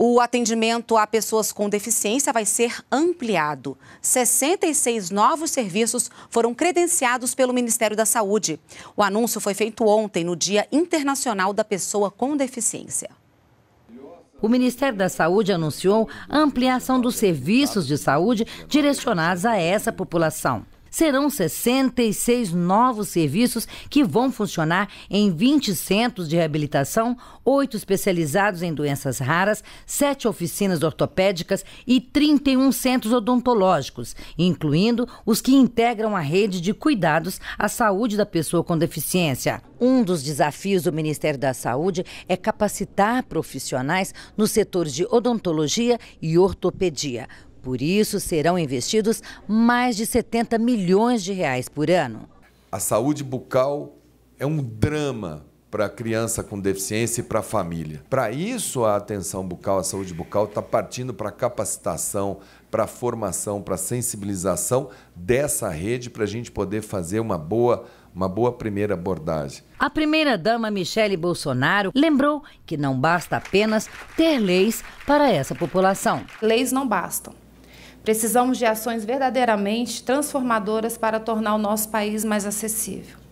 O atendimento a pessoas com deficiência vai ser ampliado. 66 novos serviços foram credenciados pelo Ministério da Saúde. O anúncio foi feito ontem, no Dia Internacional da Pessoa com Deficiência. O Ministério da Saúde anunciou a ampliação dos serviços de saúde direcionados a essa população serão 66 novos serviços que vão funcionar em 20 centros de reabilitação, oito especializados em doenças raras, sete oficinas ortopédicas e 31 centros odontológicos, incluindo os que integram a rede de cuidados à saúde da pessoa com deficiência. Um dos desafios do Ministério da Saúde é capacitar profissionais nos setores de odontologia e ortopedia. Por isso, serão investidos mais de 70 milhões de reais por ano. A saúde bucal é um drama para a criança com deficiência e para a família. Para isso, a atenção bucal, a saúde bucal, está partindo para capacitação, para formação, para sensibilização dessa rede, para a gente poder fazer uma boa uma boa primeira abordagem. A primeira-dama Michele Bolsonaro lembrou que não basta apenas ter leis para essa população. Leis não bastam. Precisamos de ações verdadeiramente transformadoras para tornar o nosso país mais acessível.